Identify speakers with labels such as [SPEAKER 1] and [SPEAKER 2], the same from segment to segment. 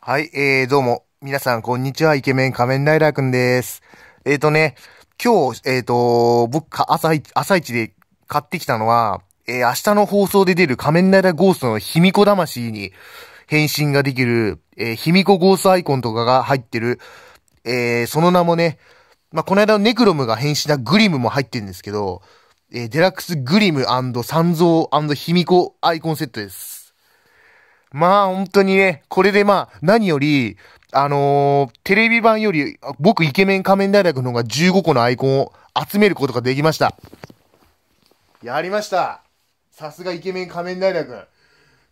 [SPEAKER 1] はい、えー、どうも。皆さん、こんにちは。イケメン仮面ライダーくんです。えっ、ー、とね、今日、えっ、ー、と、僕か、朝一、朝一で買ってきたのは、えー、明日の放送で出る仮面ライダーゴーストの卑弥呼魂に変身ができる、えー、卑弥呼ゴーストアイコンとかが入ってる、えー、その名もね、まあ、この間ネクロムが変身したグリムも入ってるんですけど、えー、デラックスグリム三蔵卑弥呼アイコンセットです。まあ本当にね、これでまあ何より、あのー、テレビ版より僕イケメン仮面大学の方が15個のアイコンを集めることができました。やりました。さすがイケメン仮面大学。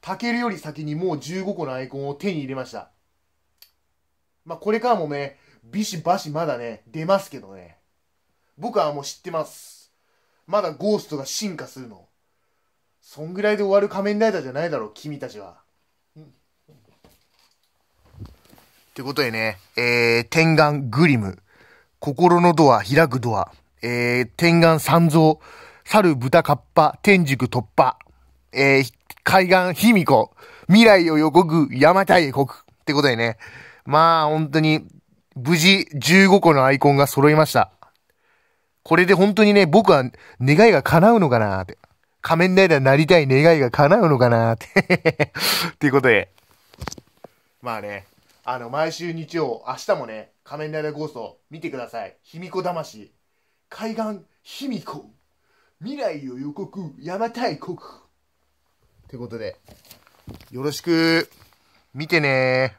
[SPEAKER 1] たけるより先にもう15個のアイコンを手に入れました。まあ、これからもね、ビシバシまだね、出ますけどね。僕はもう知ってます。まだゴーストが進化するの。そんぐらいで終わる仮面ライダーじゃないだろう、君たちは。ってことでね、えー、天眼グリム、心のドア、開くドア、えー、天眼三蔵、猿、豚、カッパ、天竺突破、えー、海岸、卑弥呼、未来を予告、邪馬台国ってことでね、まあ、本当に、無事、15個のアイコンが揃いました。これで本当にね、僕は願いが叶うのかなって。仮面ライダーになりたい願いが叶うのかなって っていうことで。まあね。あの、毎週日曜、明日もね、仮面ライダーゴースト見てください。卑弥呼魂。海岸卑弥呼。未来を予告、邪馬台国。といことで、よろしく、見てね